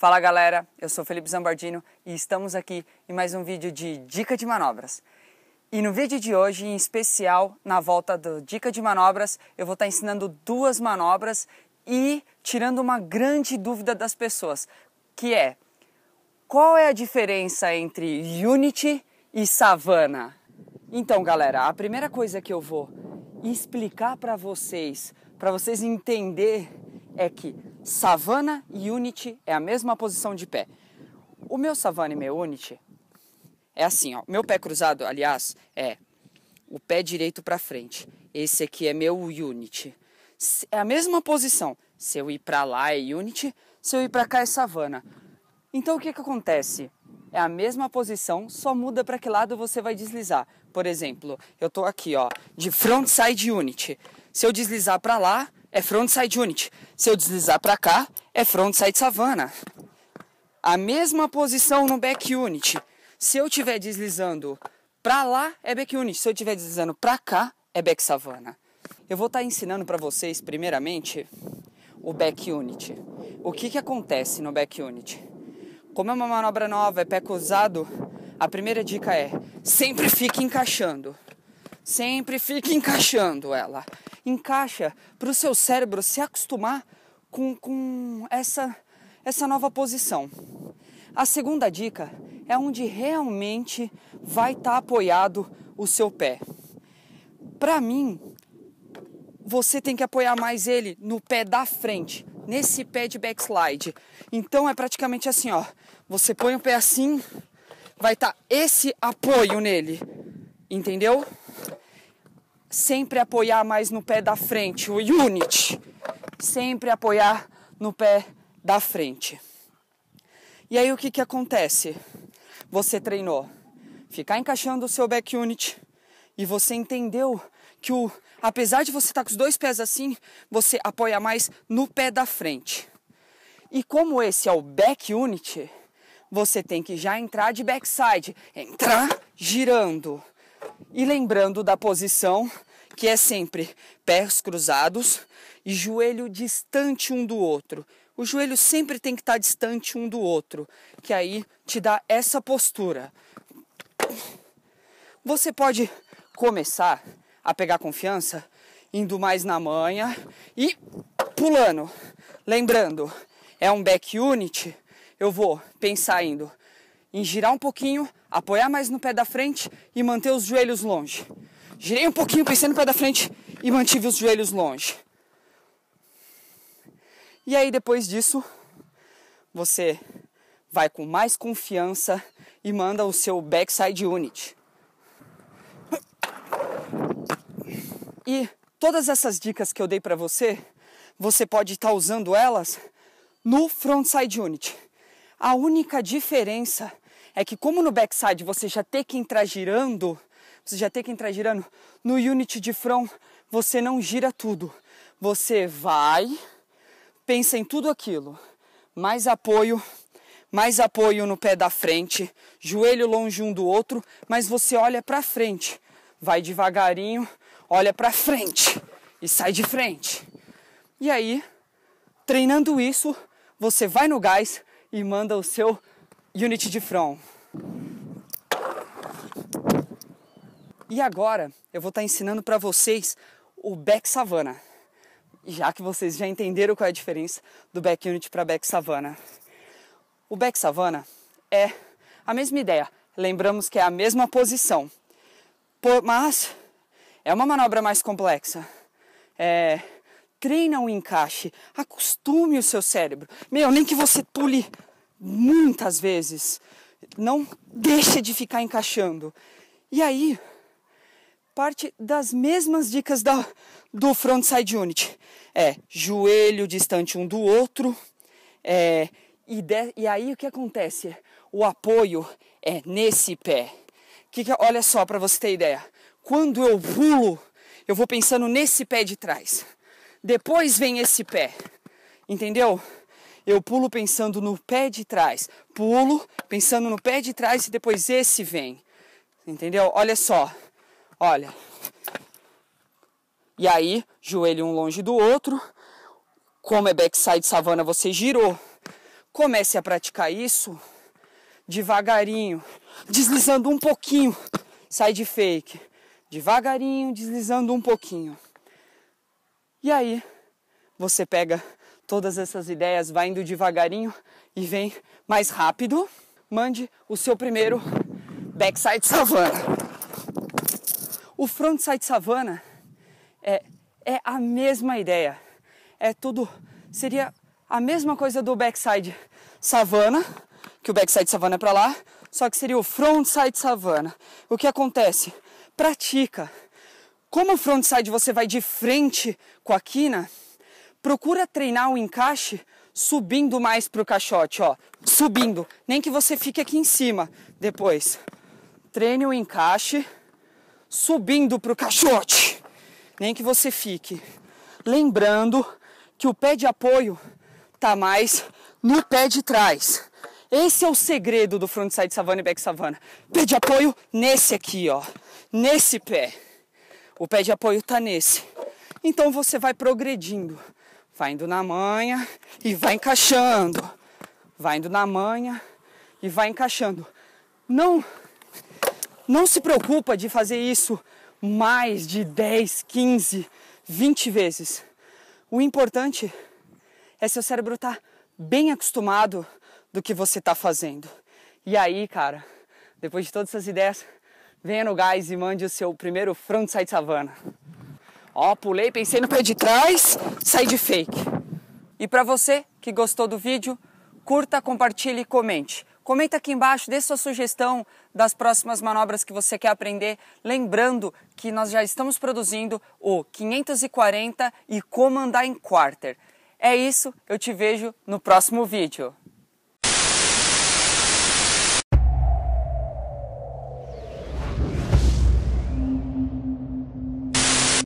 Fala galera, eu sou Felipe Zambardino e estamos aqui em mais um vídeo de Dica de Manobras. E no vídeo de hoje, em especial, na volta do Dica de Manobras, eu vou estar ensinando duas manobras e tirando uma grande dúvida das pessoas, que é qual é a diferença entre Unity e Savana? Então, galera, a primeira coisa que eu vou explicar para vocês, para vocês entender, é que Savana e Unity é a mesma posição de pé. O meu Savana e meu Unity é assim, ó. Meu pé cruzado, aliás, é o pé direito para frente. Esse aqui é meu Unity. É a mesma posição. Se eu ir para lá é Unity, se eu ir para cá é Savana. Então o que que acontece? É a mesma posição, só muda para que lado você vai deslizar. Por exemplo, eu tô aqui, ó, de frontside unity. Se eu deslizar para lá, é frontside unit. Se eu deslizar para cá, é frontside savana. A mesma posição no back unit. Se eu estiver deslizando para lá, é back unit. Se eu estiver deslizando para cá, é back savana. Eu vou estar tá ensinando para vocês, primeiramente, o back unit. O que, que acontece no back unit? Como é uma manobra nova, é pé cruzado, a primeira dica é sempre fique encaixando. Sempre fique encaixando ela encaixa para o seu cérebro se acostumar com, com essa, essa nova posição. A segunda dica é onde realmente vai estar tá apoiado o seu pé. Para mim, você tem que apoiar mais ele no pé da frente, nesse pé de backslide. Então é praticamente assim, ó. Você põe o pé assim, vai estar tá esse apoio nele. Entendeu? sempre apoiar mais no pé da frente, o unit, sempre apoiar no pé da frente. E aí o que que acontece? Você treinou ficar encaixando o seu back unit e você entendeu que o apesar de você estar tá com os dois pés assim, você apoia mais no pé da frente. E como esse é o back unit, você tem que já entrar de backside, entrar girando e lembrando da posição, que é sempre pés cruzados e joelho distante um do outro. O joelho sempre tem que estar distante um do outro, que aí te dá essa postura. Você pode começar a pegar confiança indo mais na manha e pulando. Lembrando, é um back unit, eu vou pensar indo em girar um pouquinho apoiar mais no pé da frente e manter os joelhos longe. Girei um pouquinho, pensei no pé da frente e mantive os joelhos longe. E aí depois disso, você vai com mais confiança e manda o seu backside unit. E todas essas dicas que eu dei para você, você pode estar tá usando elas no frontside unit. A única diferença é que como no backside você já tem que entrar tá girando, você já tem que entrar tá girando, no unit de front você não gira tudo. Você vai, pensa em tudo aquilo, mais apoio, mais apoio no pé da frente, joelho longe um do outro, mas você olha para frente, vai devagarinho, olha para frente e sai de frente. E aí, treinando isso, você vai no gás e manda o seu Unity de From. E agora eu vou estar tá ensinando para vocês o Back Savannah. Já que vocês já entenderam qual é a diferença do Back Unity para Back Savannah. O Back Savannah é a mesma ideia. Lembramos que é a mesma posição. Mas é uma manobra mais complexa. É, treina o encaixe, acostume o seu cérebro. Meu, nem que você pule muitas vezes. Não deixa de ficar encaixando. E aí, parte das mesmas dicas da, do frontside unit. É joelho distante um do outro. É, e, de, e aí o que acontece? O apoio é nesse pé. Que, que olha só para você ter ideia. Quando eu pulo, eu vou pensando nesse pé de trás. Depois vem esse pé. Entendeu? Eu pulo pensando no pé de trás, pulo pensando no pé de trás e depois esse vem. Entendeu? Olha só. Olha. E aí, joelho um longe do outro. Como é backside savana, você girou. Comece a praticar isso devagarinho, deslizando um pouquinho. Sai de fake. Devagarinho, deslizando um pouquinho. E aí, você pega todas essas ideias, vai indo devagarinho e vem mais rápido. Mande o seu primeiro backside savana. O frontside savana é, é a mesma ideia. É tudo seria a mesma coisa do backside savana, que o backside savana é para lá, só que seria o frontside savana. O que acontece? Pratica. Como o frontside você vai de frente com a quina, procura treinar o encaixe subindo mais pro caixote, ó. Subindo, nem que você fique aqui em cima depois. Treine o encaixe subindo pro caixote, nem que você fique. Lembrando que o pé de apoio tá mais no pé de trás. Esse é o segredo do frontside savana e back savana. Pé de apoio nesse aqui, ó. Nesse pé. O pé de apoio tá nesse. Então você vai progredindo. Vai indo na manha e vai encaixando. Vai indo na manha e vai encaixando. Não não se preocupa de fazer isso mais de 10, 15, 20 vezes. O importante é seu cérebro estar tá bem acostumado do que você está fazendo. E aí, cara, depois de todas essas ideias, venha no gás e mande o seu primeiro frontside savana. Ó, pulei, pensei no pé de trás, saí de fake. E para você que gostou do vídeo, curta, compartilhe e comente. Comenta aqui embaixo, dê sua sugestão das próximas manobras que você quer aprender. Lembrando que nós já estamos produzindo o 540 e como andar em quarter. É isso, eu te vejo no próximo vídeo.